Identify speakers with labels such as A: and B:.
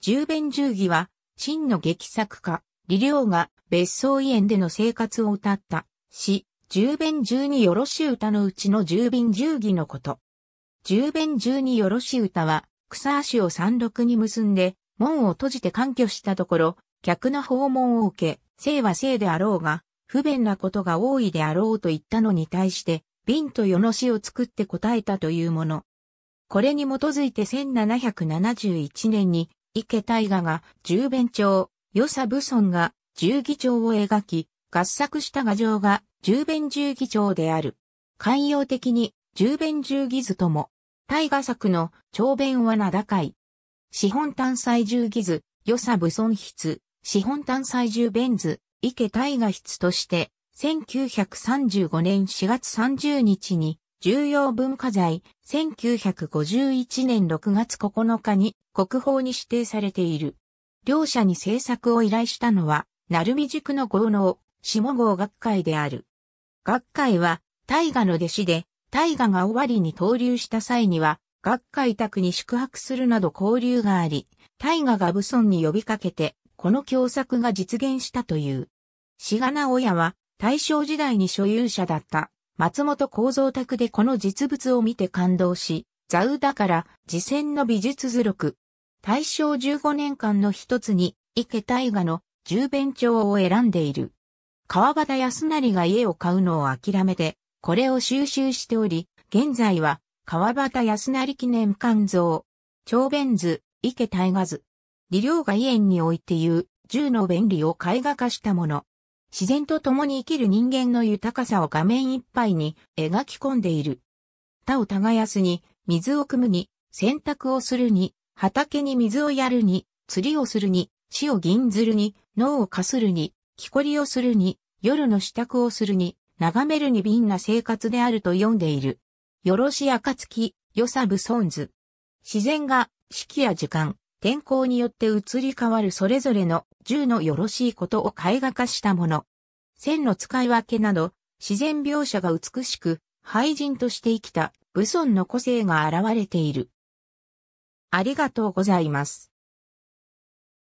A: 十弁十義は、真の劇作家、李良が別荘園での生活を歌った詩、十弁十二よろし歌のうちの十弁十義のこと。十弁十二よろし歌は、草足を山麓に結んで、門を閉じて観挙したところ、客の訪問を受け、生は生であろうが、不便なことが多いであろうと言ったのに対して、瓶と世の詩を作って答えたというもの。これに基づいて1771年に池大河が十弁帳、与謝武村が十義帳を描き、合作した画像が十弁十義帳である。寛容的に十弁十義図とも、大河作の長弁は名高い。資本単細十義図、与謝武村筆、資本単細十弁図、池大河筆として、1935年4月30日に重要文化財、1951年6月9日に国宝に指定されている。両者に制作を依頼したのは、鳴海塾の豪農、下郷学会である。学会は、大河の弟子で、大河が終わりに登竜した際には、学会宅に宿泊するなど交流があり、大河が武村に呼びかけて、この共作が実現したという。志賀直哉は、大正時代に所有者だった松本幸三宅でこの実物を見て感動し、座ウだから、次戦の美術図録。大正15年間の一つに、池大河の十弁帳を選んでいる。川端康成が家を買うのを諦めて、これを収集しており、現在は、川端康成記念館像、長弁図、池大河図。李良が園においていう、銃の便利を絵画化したもの。自然と共に生きる人間の豊かさを画面いっぱいに描き込んでいる。田を耕すに、水を汲むに、洗濯をするに、畑に水をやるに、釣りをするに、死を銀ずるに、脳をかするに、木こりをするに、夜の支度をするに、眺めるに敏な生活であると読んでいる。よろしあかつき、よさぶそんず。自然が、四季や時間、天候によって移り変わるそれぞれの銃のよろしいことを絵画化したもの。線の使い分けなど、自然描写が美しく、廃人として生きた、武尊の個性が現れている。ありがとうございます。